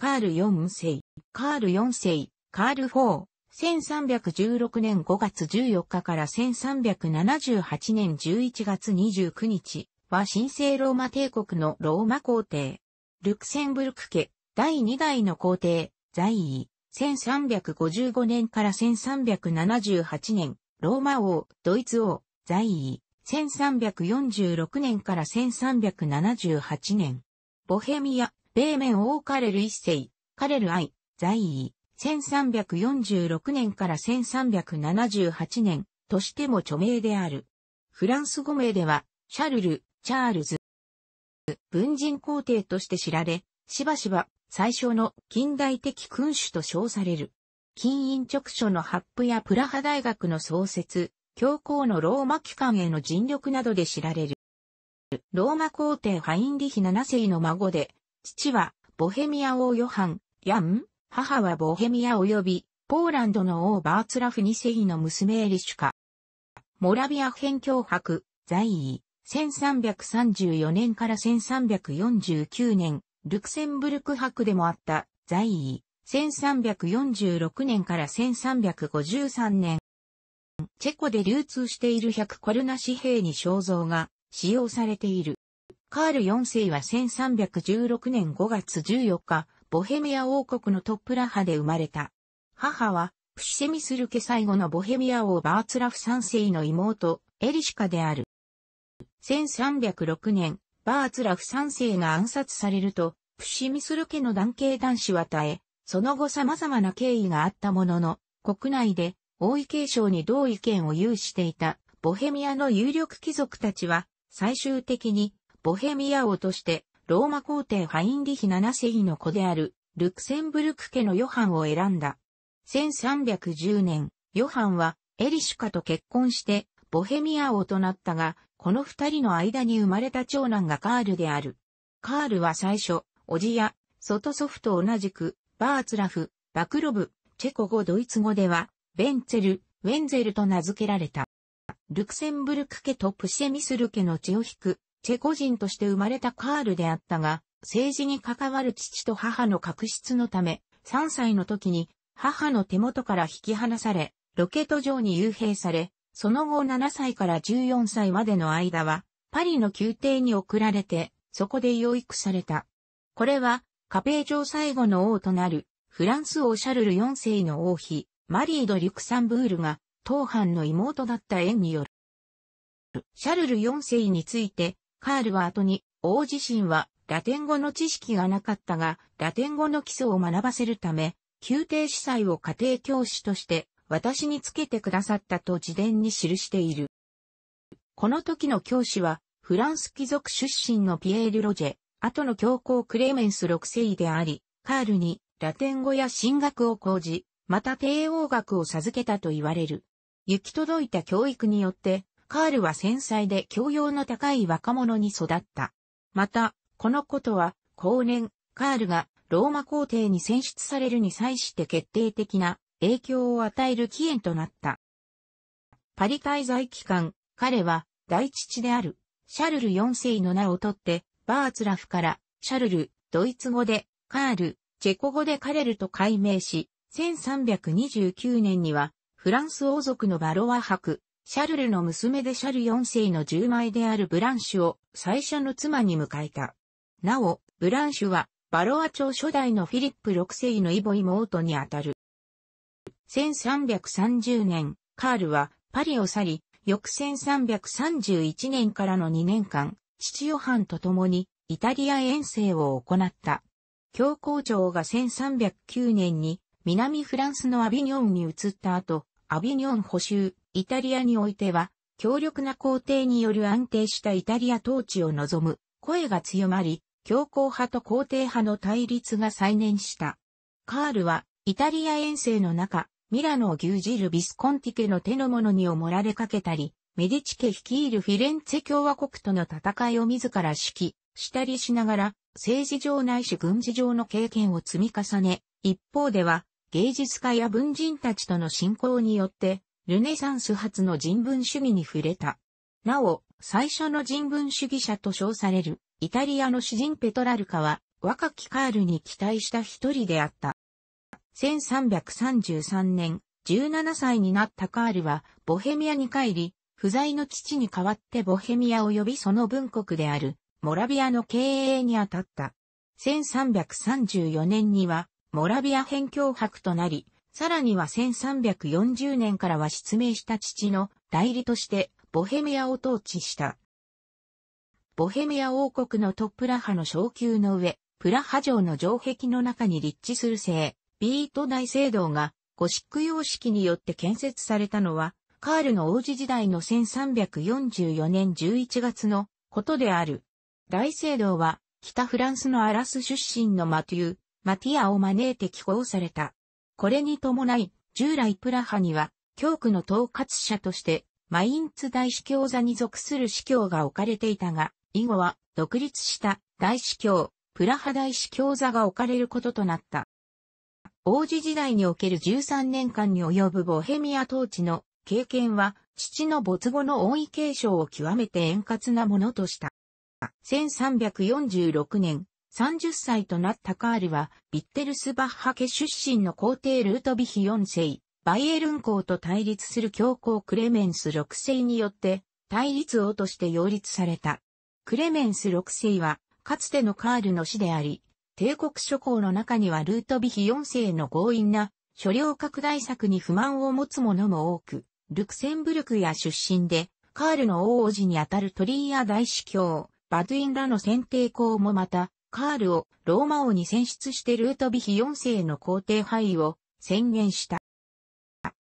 カール4世、カール4世、カール4、1316年5月14日から1378年11月29日は神聖ローマ帝国のローマ皇帝。ルクセンブルク家第2代の皇帝、在位、1355年から1378年、ローマ王、ドイツ王、在位、1346年から1378年。ボヘミア、米面王カレル一世、カレル愛、在位、1346年から1378年としても著名である。フランス語名では、シャルル、チャールズ、文人皇帝として知られ、しばしば最初の近代的君主と称される。金印直書の発布やプラハ大学の創設、教皇のローマ機関への尽力などで知られる。ローマ皇帝ハインリヒ7世の孫で、父は、ボヘミア王ヨハン、ヤン、母はボヘミア及び、ポーランドの王バーツラフ二世の娘エリシュカ。モラビア編教博、在位、1334年から1349年、ルクセンブルク博でもあった、在位、1346年から1353年。チェコで流通している100コルナ紙幣に肖像が使用されている。カール4世は1316年5月14日、ボヘミア王国のトップラハで生まれた。母は、プシセミスル家最後のボヘミア王バーツラフ3世の妹、エリシカである。1306年、バーツラフ3世が暗殺されると、プシミスル家の男系男子は絶え、その後様々な経緯があったものの、国内で王位継承に同意見を有していたボヘミアの有力貴族たちは、最終的にボヘミア王として、ローマ皇帝ハインリヒ7世の子である、ルクセンブルク家のヨハンを選んだ。1310年、ヨハンはエリシュカと結婚して、ボヘミア王となったが、この二人の間に生まれた長男がカールである。カールは最初、おじや、外祖父と同じく、バーツラフ、バクロブ、チェコ語ドイツ語では、ベンツェル、ウェンゼルと名付けられた。ルクセンブルク家とプシェミスル家の血を引く、チェコ人として生まれたカールであったが、政治に関わる父と母の確執のため、3歳の時に母の手元から引き離され、ロケット場に幽閉され、その後7歳から14歳までの間は、パリの宮廷に送られて、そこで養育された。これは、カペー城最後の王となる、フランス王シャルル4世の王妃、マリー・ド・リュクサンブールが、当藩の妹だった縁による。シャルル4世について、カールは後に、王自身はラテン語の知識がなかったが、ラテン語の基礎を学ばせるため、宮廷司祭を家庭教師として私につけてくださったと自伝に記している。この時の教師は、フランス貴族出身のピエール・ロジェ、後の教皇クレメンス6世であり、カールにラテン語や神学を講じ、また帝王学を授けたと言われる。行き届いた教育によって、カールは繊細で教養の高い若者に育った。また、このことは、後年、カールがローマ皇帝に選出されるに際して決定的な影響を与える起源となった。パリ滞在期間、彼は大父であるシャルル4世の名をとって、バーツラフからシャルル、ドイツ語でカール、チェコ語でカレルと改名し、1329年にはフランス王族のバロワ博、シャルルの娘でシャル4世の10枚であるブランシュを最初の妻に迎えた。なお、ブランシュは、バロア朝初代のフィリップ6世のイボ妹にあたる。1330年、カールはパリを去り、翌1331年からの2年間、父ヨハンと共にイタリア遠征を行った。教皇庁が1309年に南フランスのアビニョンに移った後、アビニョン補修、イタリアにおいては、強力な皇帝による安定したイタリア統治を望む声が強まり、強硬派と皇帝派の対立が再燃した。カールは、イタリア遠征の中、ミラノを牛耳るビスコンティ家の手の者にをもられかけたり、メディチ家率いるフィレンツェ共和国との戦いを自ら指揮したりしながら、政治上ないし軍事上の経験を積み重ね、一方では、芸術家や文人たちとの信仰によって、ルネサンス初の人文主義に触れた。なお、最初の人文主義者と称される、イタリアの詩人ペトラルカは、若きカールに期待した一人であった。1333年、17歳になったカールは、ボヘミアに帰り、不在の父に代わってボヘミア及びその文国である、モラビアの経営に当たった。1334年には、モラビア辺境博となり、さらには1340年からは失明した父の代理としてボヘミアを統治した。ボヘミア王国のトップラハの昇級の上、プラハ城の城壁の中に立地する聖、ビート大聖堂がゴシック様式によって建設されたのは、カールの王子時代の1344年11月のことである。大聖堂は北フランスのアラス出身のマティュー、マティアを招いて寄稿された。これに伴い、従来プラハには、教区の統括者として、マインツ大司教座に属する司教が置かれていたが、以後は、独立した大司教、プラハ大司教座が置かれることとなった。王子時代における13年間に及ぶボヘミア統治の経験は、父の没後の王位継承を極めて円滑なものとした。1346年、30歳となったカールは、ビッテルスバッハ家出身の皇帝ルートビヒ4世、バイエルン公と対立する教皇クレメンス6世によって、対立王として擁立された。クレメンス6世は、かつてのカールの死であり、帝国諸侯の中にはルートビヒ4世の強引な、所領拡大策に不満を持つ者も多く、ルクセンブルクや出身で、カールの王子にあたるトリーや大司教、バドゥインらの選定校もまた、カールをローマ王に選出してルートビヒ4世の皇帝範囲を宣言した。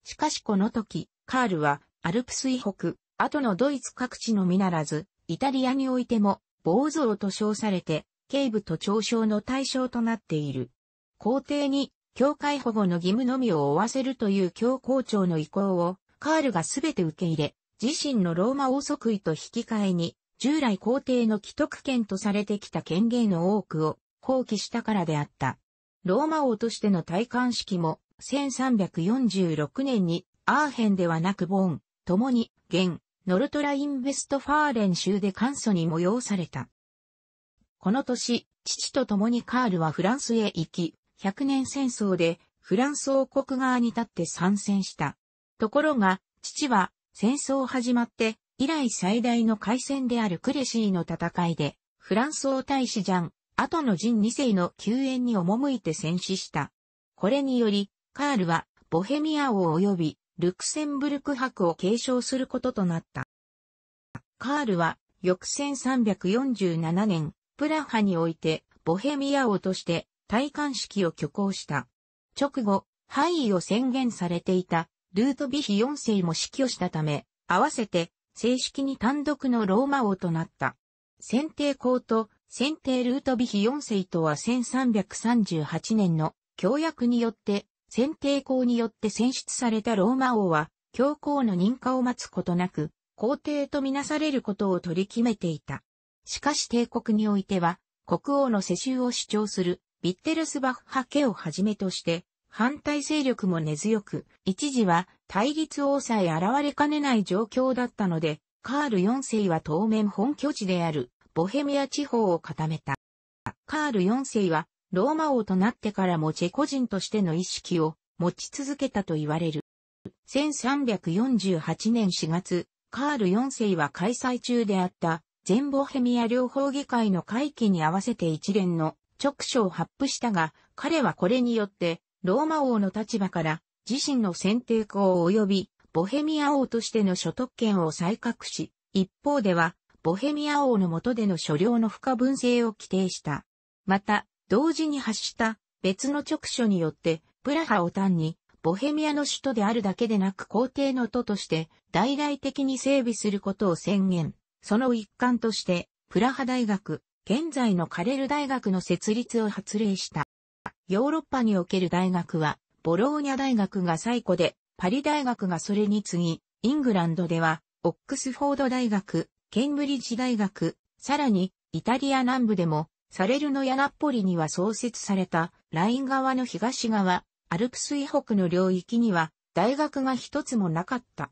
しかしこの時、カールはアルプス以北、後のドイツ各地のみならず、イタリアにおいても、暴走と称されて、警部と嘲笑の対象となっている。皇帝に、教会保護の義務のみを負わせるという教皇庁の意向を、カールがすべて受け入れ、自身のローマ王即位と引き換えに、従来皇帝の既得権とされてきた権限の多くを放棄したからであった。ローマ王としての戴冠式も1346年にアーヘンではなくボーン、共に現ノルトラインベストファーレン州で簡素に催された。この年、父と共にカールはフランスへ行き、100年戦争でフランス王国側に立って参戦した。ところが、父は戦争始まって以来最大の海戦であるクレシーの戦いで、フランス王大使ジャン、後のジン2世の救援に赴いて戦死した。これにより、カールは、ボヘミア王及び、ルクセンブルク博を継承することとなった。カールは、翌1347年、プラハにおいて、ボヘミア王として、戴冠式を挙行した。直後、敗位を宣言されていた、ルートビヒ4世も死去したため、合わせて、正式に単独のローマ王となった。先帝皇と先帝ルートビヒ4世とは1338年の協約によって、先帝皇によって選出されたローマ王は、教皇の認可を待つことなく、皇帝とみなされることを取り決めていた。しかし帝国においては、国王の世襲を主張する、ビッテルスバッハ家をはじめとして、反対勢力も根強く、一時は対立を抑え現れかねない状況だったので、カール4世は当面本拠地であるボヘミア地方を固めた。カール4世はローマ王となってからもチェコ人としての意識を持ち続けたと言われる。1348年4月、カール4世は開催中であった全ボヘミア両方議会の会期に合わせて一連の直書を発布したが、彼はこれによってローマ王の立場から自身の選定校及びボヘミア王としての所得権を採択し、一方では、ボヘミア王の下での所領の不可分性を規定した。また、同時に発した別の直書によって、プラハを単にボヘミアの首都であるだけでなく皇帝の都として大々的に整備することを宣言。その一環として、プラハ大学、現在のカレル大学の設立を発令した。ヨーロッパにおける大学は、ボローニャ大学が最古で、パリ大学がそれに次ぎ、イングランドでは、オックスフォード大学、ケンブリッジ大学、さらに、イタリア南部でも、サレルのヤナッポリには創設された、ライン側の東側、アルプス以北の領域には、大学が一つもなかった。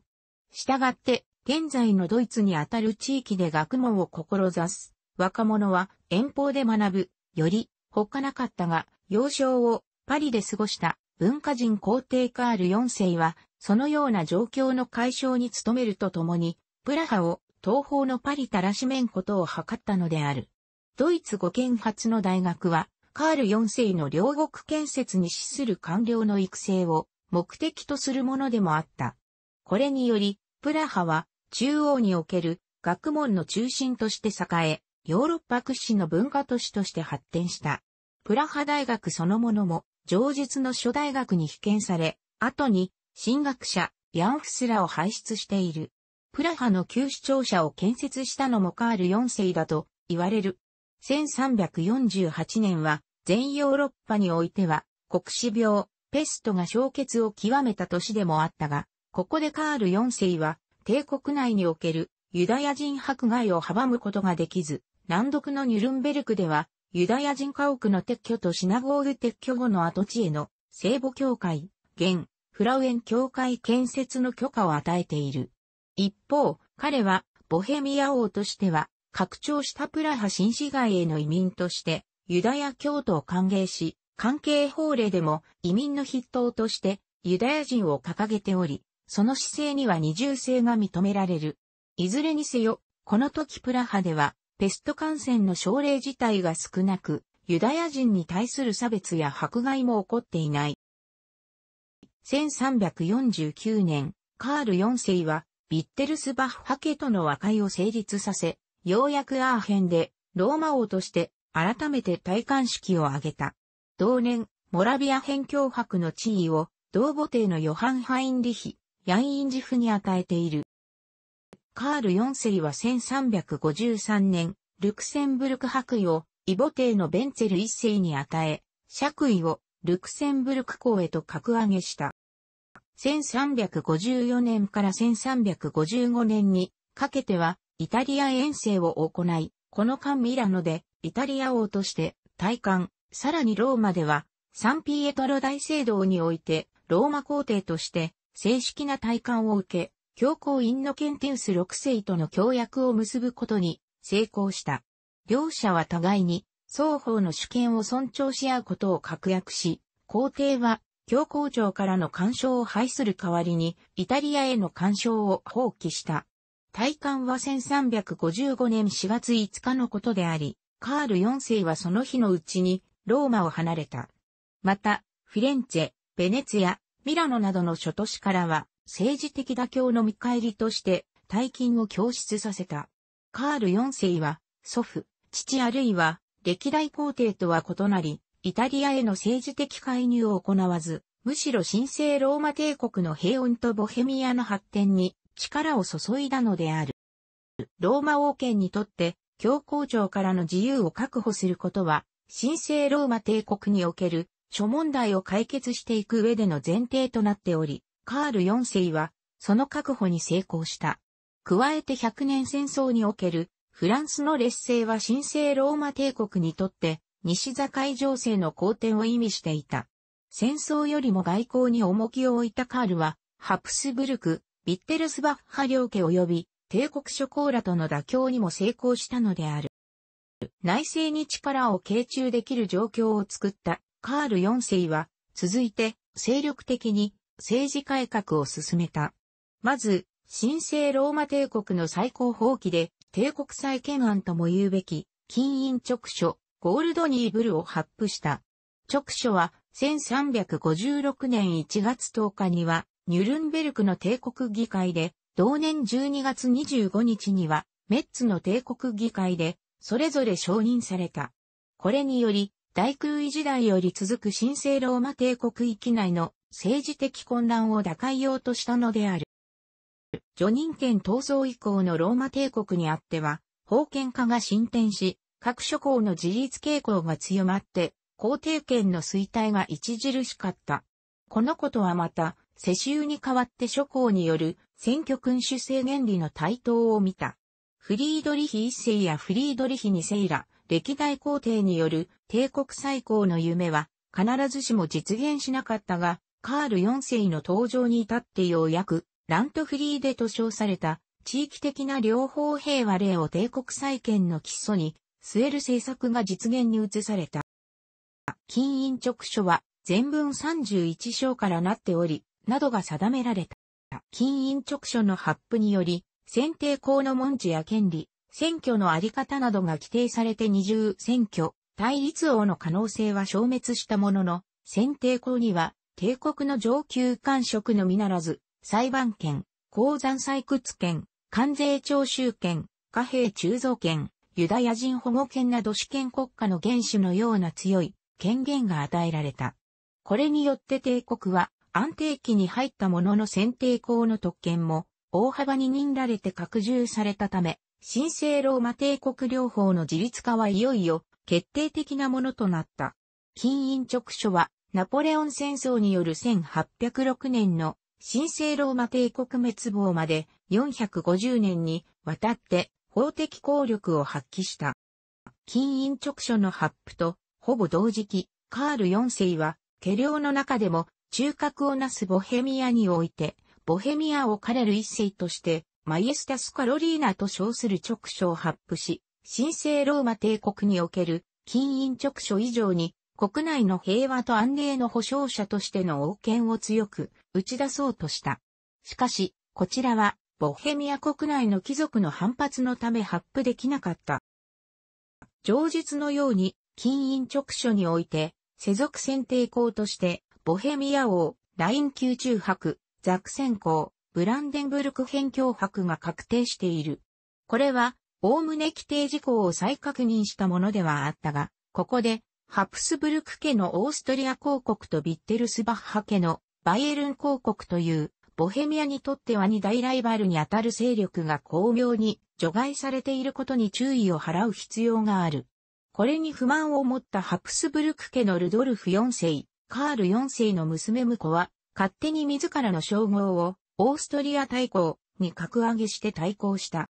したがって、現在のドイツにあたる地域で学問を志す、若者は遠方で学ぶ、より、他なかったが、幼少をパリで過ごした文化人皇帝カール4世は、そのような状況の解消に努めるとともに、プラハを東方のパリたらしめんことを図ったのである。ドイツ語圏発の大学は、カール4世の両国建設に資する官僚の育成を目的とするものでもあった。これにより、プラハは中央における学問の中心として栄え、ヨーロッパ屈指の文化都市として発展した。プラハ大学そのものも上述の諸大学に被験され、後に、進学者、ヤンフスらを輩出している。プラハの旧市庁舎を建設したのもカール4世だと言われる。1348年は全ヨーロッパにおいては国死病、ペストが消滅を極めた年でもあったが、ここでカール4世は帝国内におけるユダヤ人迫害を阻むことができず、南独のニュルンベルクではユダヤ人家屋の撤去とシナゴーグ撤去後の跡地への聖母教会、現、フラウエン教会建設の許可を与えている。一方、彼はボヘミア王としては拡張したプラハ新市街への移民としてユダヤ教徒を歓迎し、関係法令でも移民の筆頭としてユダヤ人を掲げており、その姿勢には二重性が認められる。いずれにせよ、この時プラハではペスト感染の症例自体が少なく、ユダヤ人に対する差別や迫害も起こっていない。1349年、カール4世は、ビッテルスバッハ家との和解を成立させ、ようやくアーヘンで、ローマ王として、改めて戴冠式を挙げた。同年、モラビア辺境迫の地位を、同母帝のヨハン・ハインリヒ、ヤン・インジフに与えている。カール4世は1353年、ルクセンブルク白位をイボ帝のベンツェル1世に与え、爵位をルクセンブルク公へと格上げした。1354年から1355年にかけてはイタリア遠征を行い、この間ミラノでイタリア王として体冠。さらにローマではサンピエトロ大聖堂においてローマ皇帝として正式な体冠を受け、教皇インノケンテウス6世との協約を結ぶことに成功した。両者は互いに双方の主権を尊重し合うことを確約し、皇帝は教皇庁からの干渉を排する代わりにイタリアへの干渉を放棄した。大感は1355年4月5日のことであり、カール4世はその日のうちにローマを離れた。また、フィレンツェ、ベネツィア、ミラノなどの諸都市からは政治的妥協の見返りとして大金を供出させた。カール4世は祖父、父あるいは歴代皇帝とは異なり、イタリアへの政治的介入を行わず、むしろ神聖ローマ帝国の平穏とボヘミアの発展に力を注いだのである。ローマ王権にとって教皇庁からの自由を確保することは、神聖ローマ帝国における諸問題を解決していく上での前提となっており、カール4世は、その確保に成功した。加えて100年戦争における、フランスの劣勢は神聖ローマ帝国にとって、西境情勢の好転を意味していた。戦争よりも外交に重きを置いたカールは、ハプスブルク、ビッテルスバッハ両家及び、帝国諸侯らとの妥協にも成功したのである。内政に力を傾注できる状況を作ったカール4世は、続いて精力的に政治改革を進めた。まず、神聖ローマ帝国の最高法規で、帝国再建案とも言うべき、金印直書、ゴールドニーブルを発布した。直書は、1356年1月10日には、ニュルンベルクの帝国議会で、同年12月25日には、メッツの帝国議会で、それぞれ承認された。これにより、大空位時代より続く神聖ローマ帝国域内の政治的混乱を打開ようとしたのである。叙人権闘争以降のローマ帝国にあっては、封建化が進展し、各諸侯の自立傾向が強まって、皇帝権の衰退が著しかった。このことはまた、世襲に代わって諸侯による選挙君主制原理の台頭を見た。フリードリヒ一世やフリードリヒ二世ら、歴代皇帝による帝国再興の夢は必ずしも実現しなかったが、カール4世の登場に至ってようやく、ラントフリーでと称された、地域的な両方平和令を帝国再建の基礎に、据える政策が実現に移された。金印直書は、全文31章からなっており、などが定められた。金印直書の発布により、選定校の文字や権利、選挙のあり方などが規定されて二重選挙、対立王の可能性は消滅したものの、選定校には帝国の上級官職のみならず、裁判権、鉱山採掘権、関税徴収権、貨幣鋳造権、ユダヤ人保護権など主権国家の原種のような強い権限が与えられた。これによって帝国は安定期に入ったものの選定校の特権も大幅に任られて拡充されたため、神聖ローマ帝国両方の自立化はいよいよ決定的なものとなった。金印直書はナポレオン戦争による1806年の神聖ローマ帝国滅亡まで450年にわたって法的効力を発揮した。金印直書の発布とほぼ同時期、カール4世は、家領の中でも中核をなすボヘミアにおいて、ボヘミアを彼る一世として、マイエスタスカロリーナと称する直書を発布し、神聖ローマ帝国における金印直書以上に国内の平和と安寧の保障者としての王権を強く打ち出そうとした。しかし、こちらは、ボヘミア国内の貴族の反発のため発布できなかった。上述のように、金印直書において、世俗選定校として、ボヘミア王、ライン宮中伯、ザクセン校、ブランデンブルク編教博が確定している。これは、概ね規定事項を再確認したものではあったが、ここでハプスブルク家のオーストリア公国とビッテルスバッハ家のバイエルン公国という、ボヘミアにとっては二大ライバルにあたる勢力が巧妙に除外されていることに注意を払う必要がある。これに不満を持ったハプスブルク家のルドルフ4世、カール4世の娘婿は、勝手に自らの称号をオーストリア大公に格上げして対抗した。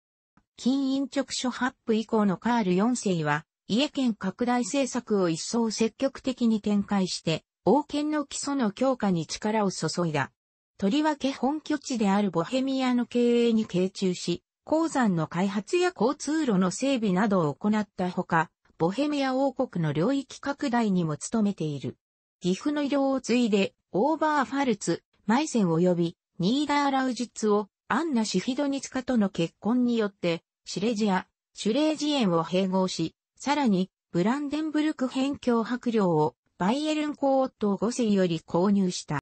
金印直書発布以降のカール4世は、家県拡大政策を一層積極的に展開して、王権の基礎の強化に力を注いだ。とりわけ本拠地であるボヘミアの経営に傾注し、鉱山の開発や交通路の整備などを行ったほか、ボヘミア王国の領域拡大にも努めている。岐阜の医療を継いで、オーバーファルツ、マイセン及び、ニーダーラウジツを、アンナ・シフィドニツカとの結婚によって、シレジア、シュレージエンを併合し、さらに、ブランデンブルク辺境白領をバイエルン公夫5世より購入した。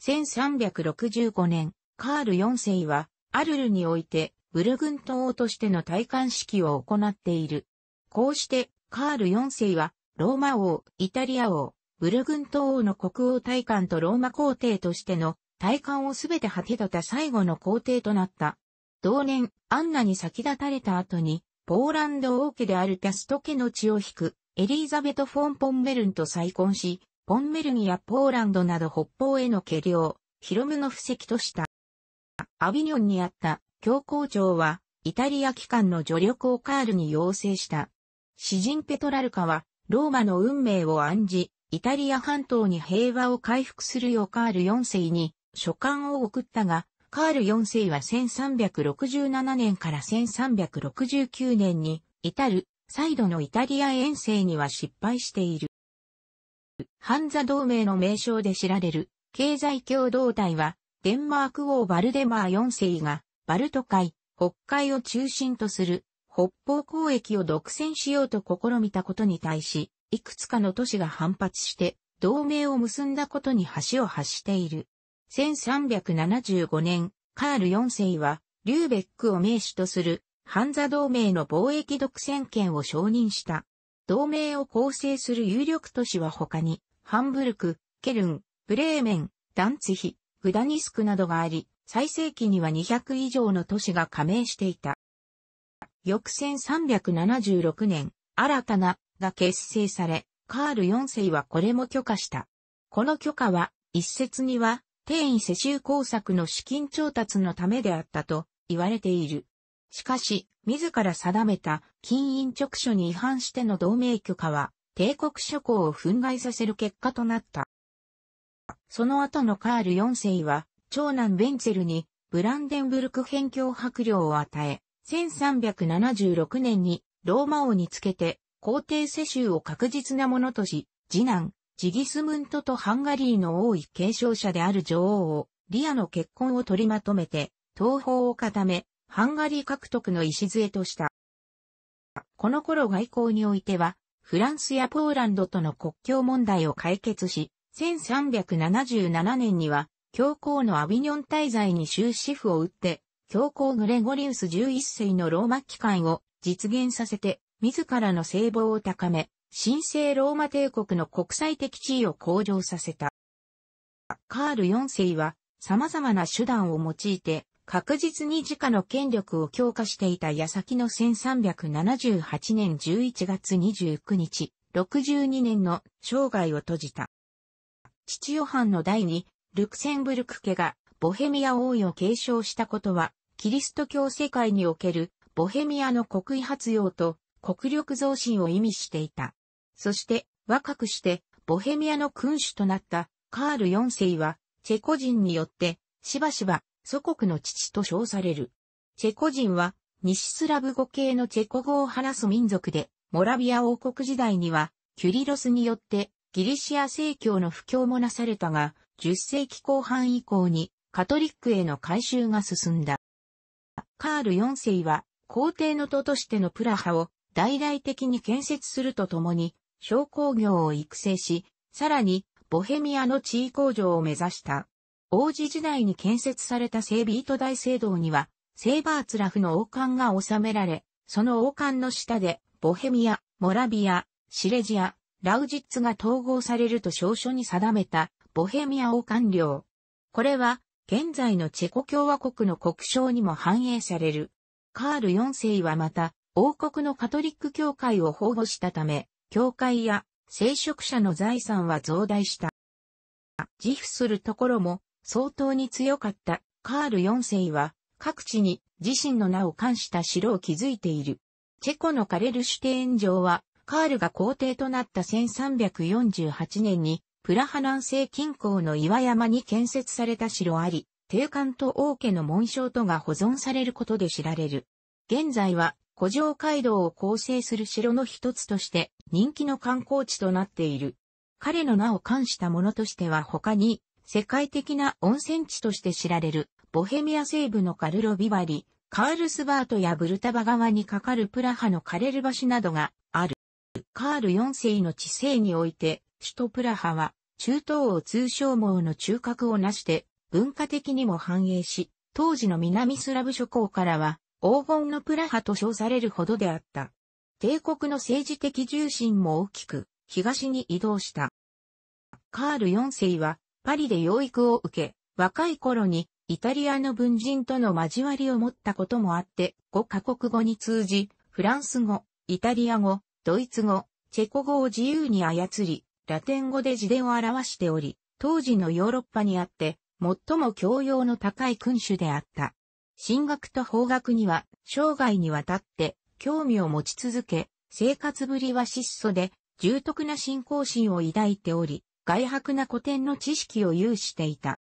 1365年、カール4世は、アルルにおいて、ブルグント王としての戴冠式を行っている。こうして、カール4世は、ローマ王、イタリア王、ブルグント王の国王戴冠とローマ皇帝としての戴冠をすべて果てた最後の皇帝となった。同年、アンナに先立たれた後に、ポーランド王家であるキャスト家の血を引く、エリーザベト・フォン・ポンメルンと再婚し、ポンメルンやポーランドなど北方への家領、ヒロムの布石とした。アビニョンにあった教皇庁は、イタリア機関の助力をカールに要請した。詩人ペトラルカは、ローマの運命を暗示、イタリア半島に平和を回復するようカール4世に書簡を送ったが、カール4世は1367年から1369年に至る再度のイタリア遠征には失敗している。ハンザ同盟の名称で知られる経済共同体はデンマーク王バルデマー4世がバルト海、北海を中心とする北方交易を独占しようと試みたことに対し、いくつかの都市が反発して同盟を結んだことに橋を発している。1375年、カール4世は、リューベックを名手とする、ハンザ同盟の貿易独占権を承認した。同盟を構成する有力都市は他に、ハンブルク、ケルン、ブレーメン、ダンツヒ、グダニスクなどがあり、最盛期には200以上の都市が加盟していた。翌1376年、新たなが結成され、カール4世はこれも許可した。この許可は、一説には、イン世襲工作の資金調達のためであったと言われている。しかし、自ら定めた金印直書に違反しての同盟許可は、帝国諸侯を憤慨させる結果となった。その後のカール4世は、長男ベンツェルにブランデンブルク辺境白領を与え、1376年にローマ王につけて皇帝世襲を確実なものとし、次男、ジギスムントとハンガリーの王位継承者である女王を、リアの結婚を取りまとめて、東方を固め、ハンガリー獲得の礎とした。この頃外交においては、フランスやポーランドとの国境問題を解決し、1377年には、教皇のアビニョン滞在に終止符を打って、教皇グレゴリウス11世のローマ機関を実現させて、自らの聖望を高め、神聖ローマ帝国の国際的地位を向上させた。カール4世は様々な手段を用いて確実に自家の権力を強化していた矢先の1378年11月29日、62年の生涯を閉じた。父ヨハンの第二、ルクセンブルク家がボヘミア王位を継承したことは、キリスト教世界におけるボヘミアの国威発揚と国力増進を意味していた。そして若くしてボヘミアの君主となったカール4世はチェコ人によってしばしば祖国の父と称される。チェコ人は西スラブ語系のチェコ語を話す民族でモラビア王国時代にはキュリロスによってギリシア正教の布教もなされたが10世紀後半以降にカトリックへの改修が進んだ。カール4世は皇帝の都としてのプラハを大々的に建設するとともに、商工業を育成し、さらに、ボヘミアの地位向上を目指した。王子時代に建設されたビート大聖堂には、セーバーツラフの王冠が収められ、その王冠の下で、ボヘミア、モラビア、シレジア、ラウジッツが統合されると証書に定めた、ボヘミア王冠領。これは、現在のチェコ共和国の国章にも反映される。カール4世はまた、王国のカトリック教会を保護したため、教会や聖職者の財産は増大した。自負するところも相当に強かったカール4世は各地に自身の名を冠した城を築いている。チェコのカレルシュテーン城はカールが皇帝となった1348年にプラハ南西近郊の岩山に建設された城あり、定冠と王家の紋章とが保存されることで知られる。現在は古城街道を構成する城の一つとして人気の観光地となっている。彼の名を冠したものとしては他に、世界的な温泉地として知られる、ボヘミア西部のカルロビバリ、カールスバートやブルタバ川に架かるプラハのカレル橋などがある。カール4世の治世において、首都プラハは、中東を通商網の中核を成して、文化的にも繁栄し、当時の南スラブ諸侯からは、黄金のプラハと称されるほどであった。帝国の政治的重心も大きく、東に移動した。カール4世は、パリで養育を受け、若い頃に、イタリアの文人との交わりを持ったこともあって、5カ国語に通じ、フランス語、イタリア語、ドイツ語、チェコ語を自由に操り、ラテン語で字でを表しており、当時のヨーロッパにあって、最も教養の高い君主であった。進学と法学には、生涯にわたって、興味を持ち続け、生活ぶりは質素で、重篤な信仰心を抱いており、外迫な古典の知識を有していた。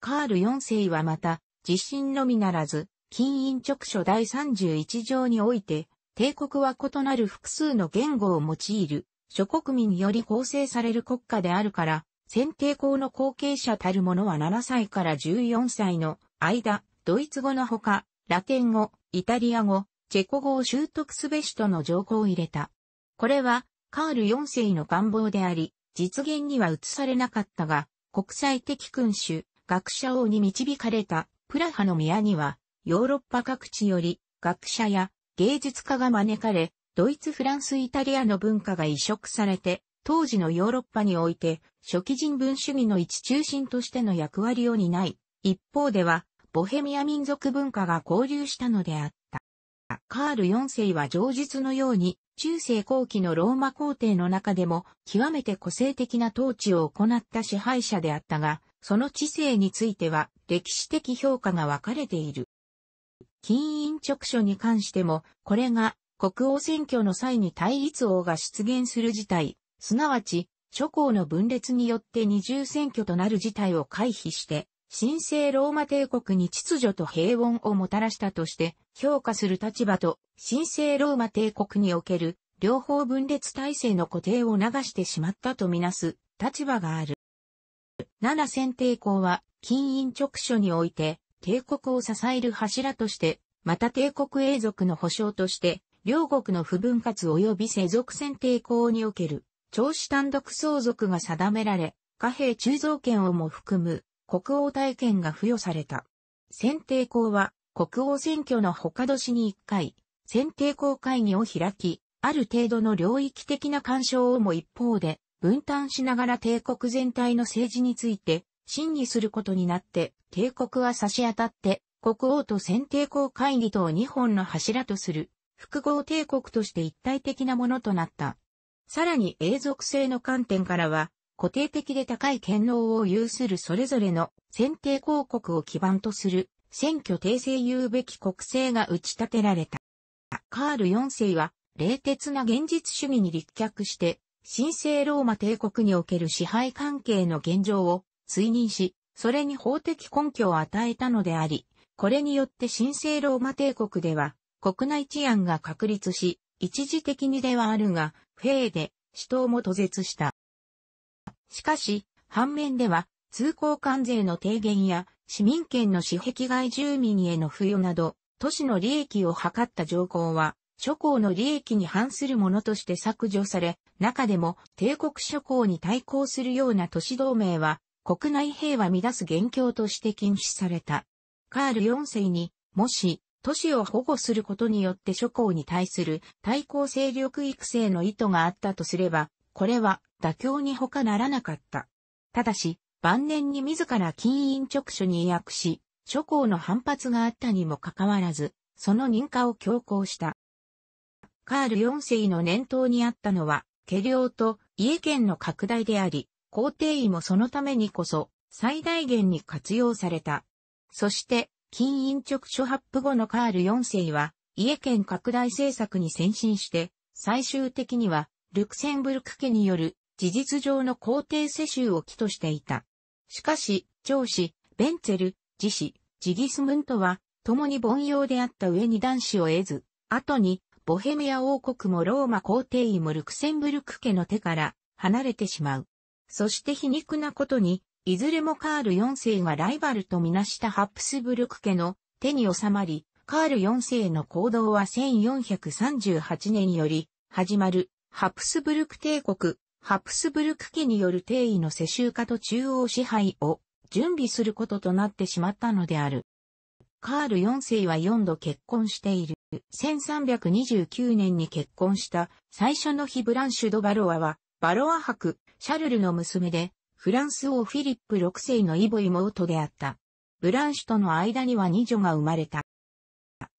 カール4世はまた、自身のみならず、金印直書第31条において、帝国は異なる複数の言語を用いる、諸国民により構成される国家であるから、先帝公の後継者たる者は7歳から14歳の間、ドイツ語のほか、ラテン語、イタリア語、チェコ語を習得すべしとの情報を入れた。これは、カール4世の願望であり、実現には移されなかったが、国際的君主、学者王に導かれたプラハの宮には、ヨーロッパ各地より学者や芸術家が招かれ、ドイツ、フランス、イタリアの文化が移植されて、当時のヨーロッパにおいて、初期人文主義の一中心としての役割を担い、一方では、ボヘミア民族文化が交流したのであった。カール4世は上述のように、中世後期のローマ皇帝の中でも極めて個性的な統治を行った支配者であったが、その知性については歴史的評価が分かれている。金印直書に関しても、これが国王選挙の際に対立王が出現する事態、すなわち諸侯の分裂によって二重選挙となる事態を回避して、神聖ローマ帝国に秩序と平穏をもたらしたとして評価する立場と神聖ローマ帝国における両方分裂体制の固定を流してしまったとみなす立場がある。七選帝公は金印直書において帝国を支える柱として、また帝国永続の保障として、両国の不分割及び世俗選帝公における、長子単独相続が定められ、貨幣鋳造権をも含む国王体験が付与された。選定校は国王選挙の他年に一回、選定校会議を開き、ある程度の領域的な干渉をも一方で分担しながら帝国全体の政治について審議することになって、帝国は差し当たって国王と選定校会議等二本の柱とする複合帝国として一体的なものとなった。さらに永続性の観点からは、固定的で高い権能を有するそれぞれの選定広告を基盤とする選挙訂正言うべき国政が打ち立てられた。カール4世は、冷徹な現実主義に立脚して、神聖ローマ帝国における支配関係の現状を追認し、それに法的根拠を与えたのであり、これによって神聖ローマ帝国では、国内治安が確立し、一時的にではあるが、フェーで、死闘も途絶した。しかし、反面では、通行関税の低減や、市民権の私壁外住民への付与など、都市の利益を図った条項は、諸公の利益に反するものとして削除され、中でも帝国諸公に対抗するような都市同盟は、国内平和乱す元凶として禁止された。カール4世に、もし、都市を保護することによって諸公に対する対抗勢力育成の意図があったとすれば、これは妥協に他ならなかった。ただし、晩年に自ら金印直書に訳し、諸侯の反発があったにもかかわらず、その認可を強行した。カール4世の念頭にあったのは、家領と家権の拡大であり、皇帝位もそのためにこそ、最大限に活用された。そして、金印直書発布後のカール4世は、家権拡大政策に先進して、最終的には、ルクセンブルク家による事実上の皇帝世襲を起としていた。しかし、長子、ベンツェル、次子、ジギスムントは、共に凡庸であった上に男子を得ず、後に、ボヘミア王国もローマ皇帝位もルクセンブルク家の手から離れてしまう。そして皮肉なことに、いずれもカール4世がライバルとみなしたハプスブルク家の手に収まり、カール4世の行動は1438年より始まるハプスブルク帝国、ハプスブルク家による帝位の世襲化と中央支配を準備することとなってしまったのである。カール4世は4度結婚している。1329年に結婚した最初のヒブランシュド・バロアは、バロア伯、シャルルの娘で、フランス王フィリップ6世のイボ妹であった。ブランシュとの間には二女が生まれた。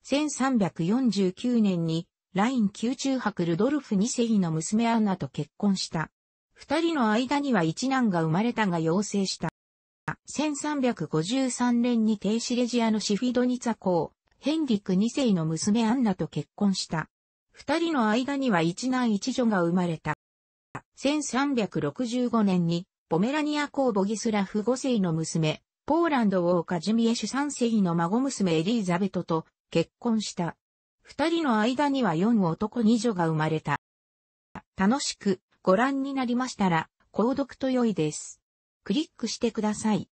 1349年にライン宮中博ルドルフ2世の娘アンナと結婚した。二人の間には一男が生まれたが要請した。1353年にイシレジアのシフィドニツァ公、ヘンリク2世の娘アンナと結婚した。二人の間には一男一女が生まれた。1365年に、ポメラニア公ボギスラフ5世の娘、ポーランド王カジミエシュ3世の孫娘エリーザベトと結婚した。二人の間には4男2女が生まれた。楽しくご覧になりましたら、購読と良いです。クリックしてください。